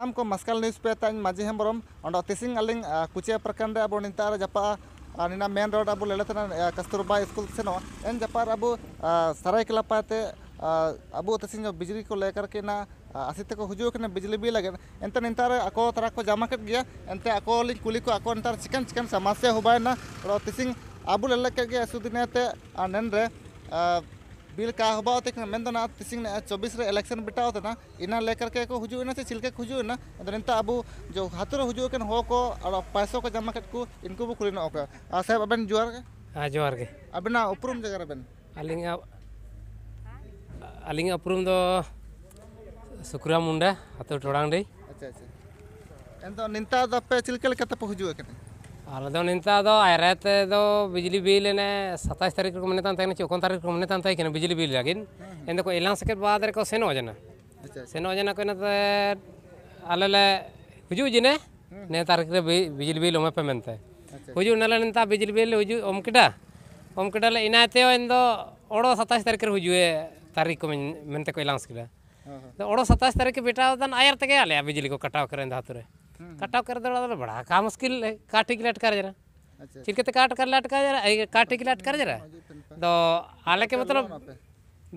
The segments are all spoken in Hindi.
नाम को मस्काल न्यूज़ पे माजी हेम्ब्रम और तीसिंग अलिंग प्रखंड अब नितार मेन रोड अब लेलेतना कस्तूरबा स्कूल से एन जपार अब सरायकेला पाते अब तीसिंग बिजली को लेकर के ना आसीते को हजूकना बिजली बिल लगे एनते नितार आको को जमा कर गया एनते कुली को नितार चिकन चिकन समस्या हुबायना और तीसिंग अब लेले के बिल का हवा होते मैं तो तीन चौबीस इलेक्शन बिटा होते इना लेकर के हजूना से चिलके हजूना अब जो हाथों हजून हक पैसों को जमा को इनको बो खुल साहेब अब जोर के हाँ जोर के अब उपरूम जगह रेब अली अलीम दो सुक्रा मुंडा हतो टांग अच्छा अच्छा नितापे चिलके हजू है ᱟᱞᱮ ᱫᱚ ᱱᱮᱛᱟ ᱫᱚ ᱟᱭᱨᱮ ᱛᱮᱫᱚ ᱵᱤᱡᱽᱞᱤ ᱵᱤᱞ ᱮᱱᱮ ᱥᱟᱛᱟᱥ ᱛᱟᱹᱨᱤᱠᱷ ᱨᱮᱠᱚ ᱢᱮᱱᱮᱫ ᱛᱟᱦᱮᱱᱟ ᱪᱮ ᱚᱠᱚᱱ ᱛᱟᱹᱨᱤᱠᱷ ᱨᱮᱠᱚ ᱢᱮᱱᱮᱫ ᱛᱟᱦᱮᱱᱟ ᱵᱤᱡᱽᱞᱤ ᱵᱤᱞ ᱞᱟᱹᱜᱤᱫ ᱮᱱᱫᱚ ᱠᱚ ᱮᱞᱟᱝ ᱥᱮᱠᱮᱫ ᱵᱟᱫ ᱨᱮᱠᱚ ᱥᱮᱱᱚᱜ ᱡᱮᱱᱟ ᱥᱮᱱᱚᱜ ᱡᱮᱱᱟ ᱠᱚ ᱮᱱᱟᱛᱮ ᱟᱞᱮ ᱞᱮ ᱦᱤᱡᱩᱜ ᱡᱮᱱᱮ ᱱᱮ ᱛᱟᱹᱨᱤᱠᱷ ᱨᱮ ᱵᱤᱡᱽᱞᱤ ᱵᱤᱞ ᱚᱢᱮ ᱯᱮ ᱢᱮᱱᱛᱮ ᱦᱤᱡᱩᱜ ᱱᱟᱞᱮ ᱱᱮᱛᱟ ᱵᱤᱡᱽᱞᱤ ᱵᱤᱞ ᱦᱤᱡᱩᱜ ᱚᱢ ᱠᱮᱫᱟ ᱚᱢ ᱠᱮᱫᱟ ᱞᱮ ᱤᱱᱟᱛᱮ ᱮᱱᱫᱚ ᱚᱲᱚ ᱥᱟᱛᱟᱥ ᱛᱟᱹᱨᱤᱠᱷ ᱨᱮ ᱦᱤᱡᱩᱜ ᱮ ᱛᱟᱹᱨᱤᱠᱷ ᱠᱚ ᱢᱮᱱᱛᱮ ᱠᱚ ᱮᱞᱟᱝ ᱥᱮᱠᱮᱫᱟ ᱚᱲᱚ ᱥᱟᱛᱟᱥ ᱛᱟᱹᱨᱤᱠᱷ ᱵᱮᱴᱟᱣ ᱫᱟᱱ ᱟᱭᱟᱨ ᱛᱮᱜᱮ ᱟᱞᱮᱭᱟᱜ ᱵᱤᱡᱽᱞᱤ ᱠᱚ ᱠᱟᱴᱟᱣ ᱠᱮᱨᱮᱱ ᱫᱷᱟᱛᱩ ᱨᱮ कटाव कर दो तो बड़ा का मुश्किल है काटे की लटका जरा छिलके तो काट कर लटका जरा काटे की लटका जरा तो हालांकि मतलब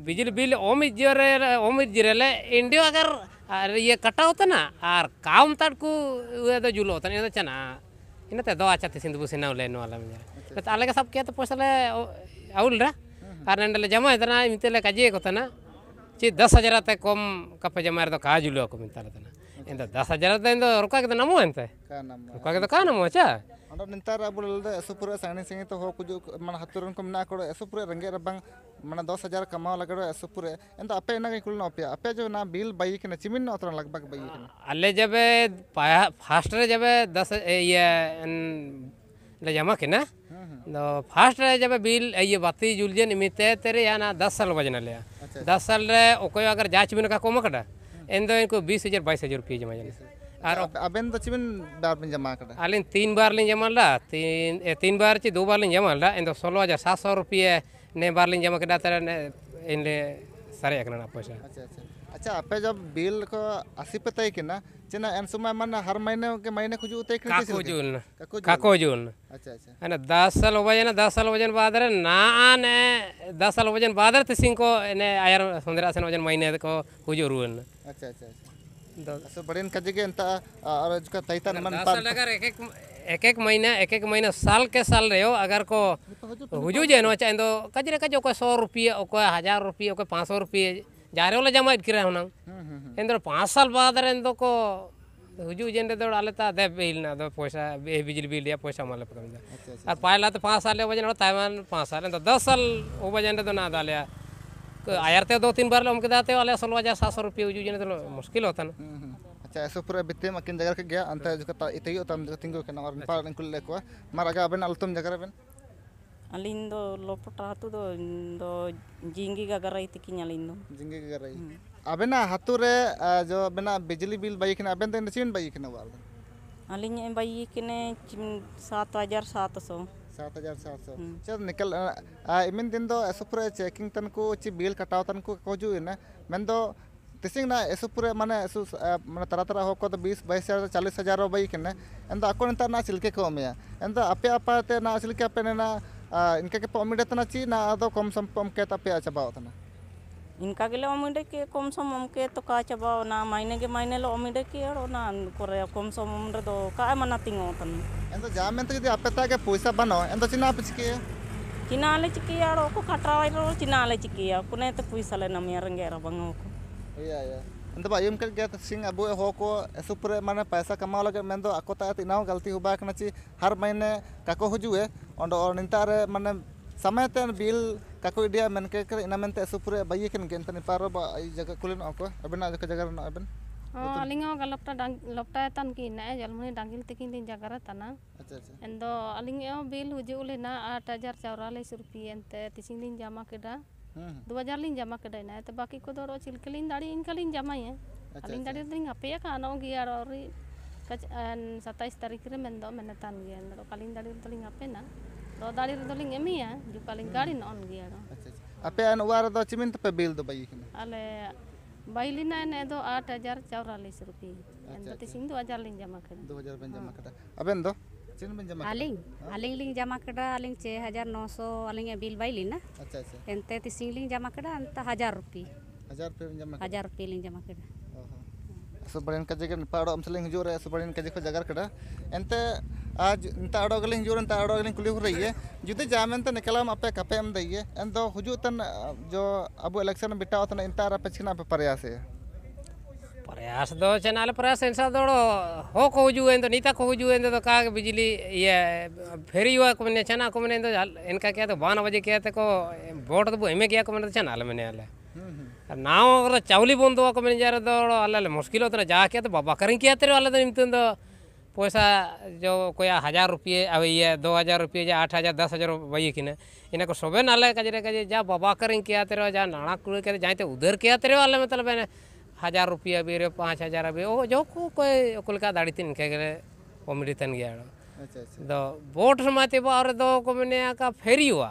बिजली बिल ओम इज्जरे ओम इज्जरे इंडियो अगर ये कटा होता ना और काम तड़कू तो जुलो होता नहीं तो चना इनते तो दो अच्छा थे सिंधु सिन्हा ले नवाला में अच्छा। तो अलग सब क्या तो पैसा ले आउल रहा और हम्म। नंडले जमा इतना मितले काजे को तना ची दस हजार तक कम कपे जमा तो कहा जुलो को मितला तना ಇಂದ ದಸ ಜನದಿಂದ ರೊಕ್ಕ ಆಗಿದ ನಮ್ಮ ಅಂತೆ ರೊಕ್ಕ ಆಗಿದ ಕಾ ನಮ್ಮ ಚಾ ᱚᱸᱰᱮ ᱱᱮᱛᱟᱨ ᱟᱵᱚ ᱞᱮᱫᱟ ᱮᱥᱩᱯᱩᱨ ᱥᱟᱺᱜᱤᱧ ᱥᱟᱺᱜᱤᱧ ᱛᱮ ᱦᱚᱲ ᱠᱚ ᱢᱟᱱᱮ ᱦᱟᱛᱩᱨ ᱨᱮᱱ ᱠᱚ ᱢᱮᱱᱟᱜ ᱠᱚ ᱮᱥᱩᱯᱩᱨ ᱨᱮᱸᱜᱮᱡ ᱨᱮ ᱵᱟᱝ ᱢᱟᱱᱮ ᱫᱚᱥ ᱦᱟᱡᱟᱨ ᱠᱟᱢᱟᱣ ᱞᱟᱜᱟᱲ ᱮᱥᱩᱯᱩᱨ ᱮᱱᱫᱚ ᱟᱯᱮ ᱚᱱᱟ ᱜᱮ ᱠᱩᱞᱱᱟ ᱟᱯᱮ ᱟᱯᱮ ᱡᱚ ᱱᱟ ᱵᱤᱞ ᱵᱟᱭ ᱠᱟᱱᱟ ᱪᱤᱢᱤᱱ ᱱᱟ ᱚᱛᱨᱟ ᱞᱟᱜᱵᱟᱜ ᱵᱟᱭ ᱠᱟᱱᱟ ᱟᱞᱮ ᱡᱟᱵᱮ ᱯᱷᱟᱥᱴ ᱨᱮ ᱡᱟᱵᱮ ᱫᱚᱥ ᱤᱭᱟᱹ ᱞᱮ ᱡᱟᱢᱟ ᱠᱤᱱᱟ ᱫᱚ ᱯᱷᱟᱥᱴ ᱨᱮ ᱡᱟᱵᱮ बिल ये बाती जुलजन इमिते तेरे या ना दस साल बजना ले दस साल रे ओको अगर जांच बिन का कोमकड़ा इन इनको बीस हज़ार बाईस हज़ार रुपये जमा जाना और अबेन तो चिबन बार में जमा कर आलिन तीन बार लिन जमा ला तीन तीन बार ची दो बार लिन जमा ला इन तो सोलह हज़ार सात सौ रुपये ने बार लिन जमा कर इन सर पैसा अच्छा आप जब बिल को आसी पे तय किना चना एन समय मन हर महीने के महीने खुजु तय किना काको जून काको जून अच्छा अच्छा है ना 10 साल हो जाए ना 10 साल वजन बाद रे ना ने 10 साल वजन बाद रे तिसिंग को ने आयर सुंदरा से वजन महीने को खुजु रुन अच्छा अच्छा अच्छा बड़ेन कजे के अंता और इसका तैतन मन पार अगर एक एक एक एक महीना एक एक महीना साल के साल रहे हो अगर को तो हुजू तो जेनो चाहे तो कजरे कजो को सौ रुपये को हजार रुपये को पाँच सौ रुपये जारे वाले जमा इन हम्म, हम्म, हम्म। दर पांच साल बाद ಪಾಂಚ್ इन दो को हुजू जेंडे दर डाले ता दे बिल ना दो पैसा ए बिजली बिल या पैसा माले पकड़ जा अब पायल तो पांच साल ले वजन और ताइवान पांच साल इन दो दस साल वो वजन दो ना डाले दाले तो आयर ते दो तीन बार लोग दाते वाले सोलह हजार सात सौ रुपये हुजू जेंडे तो मुश्किल होता ना अच्छा ऐसे पूरा बित्ते मकिन जगह के गया अंतर जो इतनी होता हम जो को के ना और नेपाल अच्छा। निकल लेको मारा का अबन अलतम जगह अबे ᱟᱹᱞᱤᱧ ᱫᱚ ᱞᱚᱯᱚᱴᱟ ᱟᱛᱳ ᱫᱚ जिंगी गगरई तकिन अलिन दो जिंगी रे जो अब बिजली बिल बाई खना अबेन तेन चिन बाई खना वार अलिन बाई हजार सात सौ चल निकल इमिन दिन दो चेकिंग तन को ची बिल कटाव तन को कोजु ना मैं दो तिसिंग ना एसोपुरे माने एसु माने तरा तरह हो को तो 20 22000 40000 बाई खने एंदा अकोन ना सिलके को मेया एंदा अपे अपाते ना सिलके अपे ना तो तो इनका के उम्मीद ची ना अद कम सम पम के तपे चबाओ इनका गले उम्मीद के कम सम अमके तो का चाबा माइने के माइने लो उम्मीद के और ना करे कम सम उम्र दो तो का मना तिंगो तन एंदो जा में तो यदि आपे ताके पैसा बनो तो चिना पे चिके चिना ले चिके और को खटरा रो चिना ले चिके कुने तो पैसा ले ना मेरे रंगे रबंगो को या या ᱫᱚ ᱟᱭᱩᱢ ᱠᱟᱜ ᱜᱮ ᱥᱤᱝ ᱟᱵᱚ ᱦᱚ ᱠᱚ ᱥᱩᱯᱨᱮ ᱢᱟᱱᱮ ᱯᱟᱭᱥᱟ ᱠᱟᱢᱟᱣ ᱞᱟᱜᱟᱫ ᱢᱮᱱ ᱫᱚ ᱟᱠᱚ ᱛᱟᱭ ᱛᱤᱱᱟᱹᱣ ᱜᱟᱞᱛᱤ ᱦᱚᱸ ᱵᱟᱠᱱᱟ ᱪᱤ ᱦᱟᱨ ᱢᱟᱭᱱᱮ ᱠᱟᱠᱚ ᱦᱩᱡᱩᱜᱮ ᱚᱸᱰᱚ ᱱᱤᱛᱟᱨᱮ ᱢᱟᱱᱮ ᱥᱟᱢᱟᱭᱛᱮ ᱵᱤᱞ ᱠᱟᱠᱚ ᱤᱫᱤᱭᱟ ᱢᱮᱱ ᱠᱮ ᱠᱮ ᱤᱱᱟ ᱢᱮᱱᱛᱮ ᱥᱩᱯᱨᱮ ᱵᱟᱭᱮ ᱠᱮᱱ ᱜᱮ ᱮᱱᱛᱮ ᱱᱤᱯᱟᱨ ᱵᱟ ᱡᱟᱜᱟ ᱠᱩᱞᱮᱱ ᱚᱠᱚ ᱟᱵᱮᱱᱟ ᱡᱟᱜᱟ ᱡᱟᱜᱟ ᱨᱮᱱᱟᱜ ᱟᱵᱮᱱ ᱟᱹᱞᱤᱧ ᱦᱚᱸ ᱞᱚᱯᱴᱟ ᱞᱚᱯᱴᱟ ᱛᱟᱱ ᱠᱤ ᱱᱟᱭ ᱡᱚᱞᱢᱩᱱᱤ ᱰᱟᱝᱜᱤᱞ ᱛᱤᱠᱤᱱ ᱞᱤᱧ ᱡᱟᱜᱟᱨᱟ ᱛᱟᱱᱟ ᱮᱱᱫᱚ ᱟᱹᱞᱤᱧ ᱦᱚᱸ ᱵᱤᱞ ᱦᱩᱡᱩᱜ ᱞᱮᱱᱟ 8000 ᱪᱟᱣᱨᱟ ᱞᱮ ᱥᱩᱨᱯᱤ ᱮᱱᱛᱮ ᱛᱤᱥᱤᱧ ᱞᱤᱧ ᱡᱟᱢᱟ ᱠᱮᱫᱟ हम्म। दो हज़ार लिंग जमा है तो बाकी को चिल के लिंग दाढ़ी इनका लिंग जमाए अलिंग दाड़ी लिंग हपे कानो गया और सत्ताईस तारीख रे मेन दो मेन तान गया दो कालिंग दाड़ी तो लिंग ना दो दाड़ी तो लिंग जो नॉन गया अच्छा अपे अच्छा। अन वार दो तो चिमिन पे बिल दो बाई अले बैलिना ने दो आठ हज़ार चौरालीस रुपये अच्छा, तो अच्छा। तीस दो हज़ार लिंग जमा कर दो हज़ार जमा कर दो ᱟᱹᱞᱤᱧ ᱟᱹᱞᱤᱧ ᱞᱤᱧ ᱡᱚᱢᱟ ᱠᱮᱫᱟ ᱟᱹᱞᱤᱧ ᱪᱮ ᱦᱟᱡᱟᱨ ᱱᱚᱥᱚ ᱟᱹᱞᱤᱧᱟᱜ ᱵᱤᱞ ᱵᱟᱭ ᱞᱮᱱᱟ ᱟᱪᱪᱷᱟ ᱟᱪᱪᱷᱟ ᱮᱱᱛᱮ ᱛᱤᱥᱤᱧ ᱞᱤᱧ ᱡᱚᱢᱟ ᱠᱮᱫᱟ ᱮᱱᱛᱮ ᱦᱟᱡᱟᱨ ᱨᱩᱯᱤ ᱦᱟᱡᱟᱨ ᱨᱩᱯᱤ ᱡᱚᱢᱟ ᱠᱮᱫᱟ ᱦᱟᱡᱟᱨ ᱨᱩᱯᱤ ᱞᱤᱧ ᱡᱚᱢᱟ ᱠᱮᱫᱟ ᱥᱚᱵᱲᱮᱱ ᱠᱟᱡᱮ ᱜᱮ ᱱᱤᱯᱟ ᱟᱲᱚ ᱟᱢᱥᱞᱤᱝ ᱦᱤᱡᱩᱜ ᱨᱮ ᱥᱚᱵᱲᱮᱱ ᱠᱟᱡᱮ ᱠᱚ ᱡᱟᱜᱟᱨ ᱠᱮᱫᱟ ᱮᱱᱛᱮ आज नता अड़ो गलिंग जोर नता अड़ो गलिंग कुली रही है जुदे जामेन तो निकलम अपे कपे एम दइए एन दो हुजु तन जो अब इलेक्शन बिटाओ तन इनता रपे छिना पे परया से प्रयास दो चैनल प्रयास इंसान दो हो को हुजून तो नीता को हुजून तो का बिजली ये फेरी हुआ को मैंने चना को मैंने तो इनका क्या तो बान बजे क्या तो को बोट तो हमें क्या को मैंने तो चैनल मैंने अल ना अगर चावली बंद हुआ को मैंने जा जरा दो अल मुश्किल होता जा किया तो बाबा करें क्या तेरे वाले तो निमतन तो पैसा जो कोई हज़ार रुपये अब ये दो हज़ार रुपये जा आठ हज़ार दस हज़ार वही किने को सोबे नाले कजरे कजे जा बाबा करें क्या तेरे जा नाना कुड़े कहते जाए तो उधर क्या तेरे वाले मतलब ᱦᱟᱡᱟᱨ ᱨᱩᱯᱤᱭᱟ ᱵᱤᱨᱮ ᱯᱟᱸᱪ ᱦᱟᱡᱟᱨ ᱟᱵᱤ ᱚ ᱡᱚ ᱠᱚ ᱠᱚᱭ ᱚᱠᱚᱞᱠᱟ ᱫᱟᱲᱤ ᱛᱤᱱ ᱠᱮᱜᱮ ᱠᱚᱢᱤᱴᱤ ᱛᱟᱱ गया अच्छा अच्छा दो तो बोट समाते बा और दो को मैंने का फेरी हुआ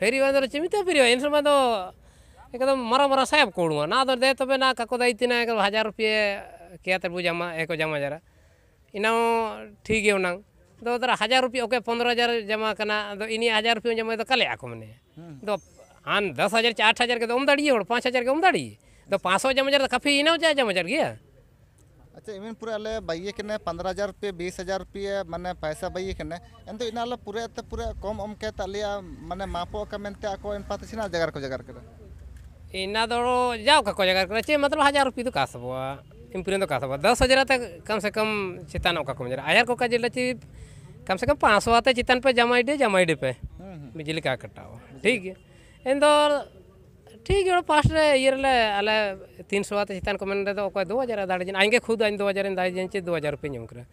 फेरी हुआ तो चिमिता फेरी हुआ इन समय तो एकदम मरा मरा साहब कोड़ूंगा ना तो दे तो ना काको दाई तीन एक हजार रुपये किया तरबू जमा एक जमा जरा इना ठीक है उना तो उधर हजार रुपये ओके पंद्रह हजार जमा करना तो इन हजार रुपये जमा तो कल आको मैंने हम्म। तो आन हाँ, दस हजार से आठ हजार के तो उम दाड़िए पाँच हजार के उम दाड़िए तो पाँच सौ जमा हजार काफ़ी इना हो जाए जमा गया तो अच्छा इमें पूरा अले बाइए कने पंद्रह हजार रुपये बीस हजार रुपये मैंने पैसा बाइए कने इन तो इना पूरे तो पूरे कम उम के तलिया मैंने मापो का मनते आको इन पाते सीना जगह को जगह करे इना दो तो जाओ का को जगार करे चे मतलब हजार रुपये तो का इन पूरे तो का सबवा दस हजार तक तो कम से कम चितान का कम जरा हजार को का जिला ची कम से कम पाँच सौ आते चितान पे जमा इडे जमा इडे पे हम्म, हम्म। बिजली का कटाओ ठीक है इन दो ᱴᱷᱤᱠ ᱜᱮᱭᱟ ᱯᱟᱥᱨᱮ ᱤᱭᱟᱹ ᱨᱮᱞᱮ ᱟᱞᱮ ᱛᱤᱱᱥᱚ ᱟᱛᱮ ᱪᱮᱛᱟᱱ ᱠᱚ ᱢᱮᱱ ᱨᱮᱫᱚ ᱚᱠᱚᱭ ᱫᱩ ᱦᱟᱡᱟᱨ ᱫᱟᱲᱮ ᱡᱮᱱ ᱟᱡᱜᱮ ᱠᱷᱩᱫ ᱟᱹᱧ ᱫᱩ ᱦᱟᱡᱟᱨ ᱫᱟᱲᱮ ᱡᱮᱱ ᱪᱮ ᱫᱩ ᱦᱟᱡᱟर रुपये ᱧᱟᱢ ᱠᱮᱫᱟ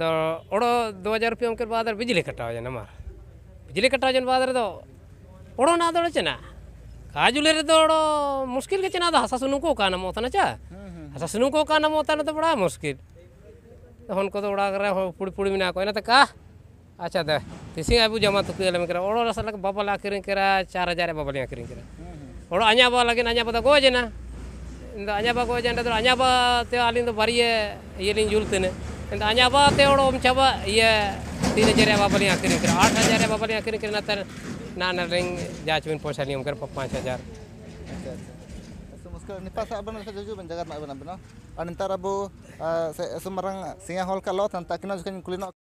ᱫᱚ ᱚᱲᱚ ᱫᱩ ᱦᱟᱡᱟर रुपये ᱚᱢᱠᱮ ᱵᱟᱫ ᱵᱤᱡᱽᱞᱤ ᱠᱟᱴᱟᱣ ᱡᱮᱱ ᱟᱢᱟᱨ ᱵᱤᱡᱽᱞᱤ ᱠᱟᱴᱟᱣ ᱡᱮᱱ ᱵᱟᱫ ᱨᱮᱫᱚ ᱚᱲᱚ ᱱᱟ ᱫᱚᱲᱚ ᱪᱮᱱᱟ काजुले रे दौड़ो मुश्किल के चना हसा सुनू को कानम होता ना चा हसा सुनू को कानम होता ना तो बड़ा मुश्किल तो उनको तो उड़ा कर रहे हो पुड़ी पुड़ी में ना कोई ना तो का अच्छा दे तीसरी आबू जमा तो किया लेकिन करा और रसा लग बाबा ला करें करा चार हजार बाबा लिया करें करा Orang hanya apa lagi hanya apa tak kau aja na. Indah hanya apa kau aja na. Orang hanya apa teo alin tu pariye, ye lin jual tu na. Indah hanya apa orang om coba ye tiga jari apa paling akhir ni kira. Eight jari apa paling akhir ni kira nanti na nering jajuin posali om kira pukul lima jari. Ini pas apa nanti jujur menjaga apa nanti na. Anitara bu eh, semarang singa hall kalau tentang kita juga kulino.